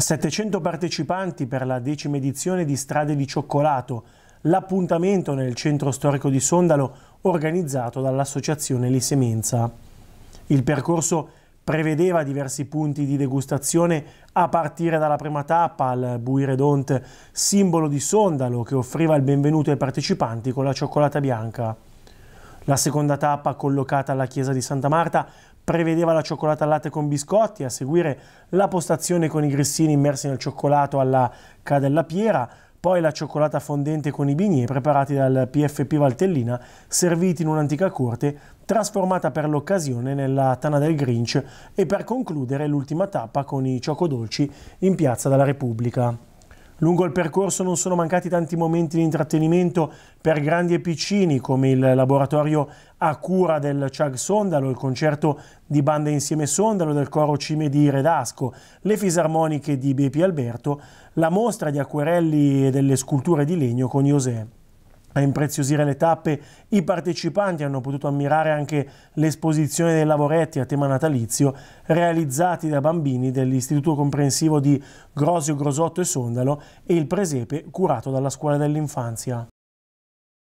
700 partecipanti per la decima edizione di Strade di Cioccolato, l'appuntamento nel centro storico di Sondalo organizzato dall'associazione Semenza. Il percorso prevedeva diversi punti di degustazione a partire dalla prima tappa al Buiredont, simbolo di Sondalo che offriva il benvenuto ai partecipanti con la cioccolata bianca. La seconda tappa, collocata alla chiesa di Santa Marta, prevedeva la cioccolata al latte con biscotti, a seguire la postazione con i grissini immersi nel cioccolato alla Cadella Piera, poi la cioccolata fondente con i bignè preparati dal PFP Valtellina, serviti in un'antica corte, trasformata per l'occasione nella Tana del Grinch e per concludere l'ultima tappa con i ciocodolci in Piazza della Repubblica. Lungo il percorso non sono mancati tanti momenti di intrattenimento per grandi e piccini, come il laboratorio a cura del Chag Sondalo, il concerto di banda insieme Sondalo del coro Cime di Redasco, le fisarmoniche di Bepi Alberto, la mostra di acquerelli e delle sculture di legno con José a impreziosire le tappe. I partecipanti hanno potuto ammirare anche l'esposizione dei lavoretti a tema natalizio realizzati da bambini dell'Istituto Comprensivo di Grosio, Grosotto e Sondalo e il presepe curato dalla Scuola dell'Infanzia.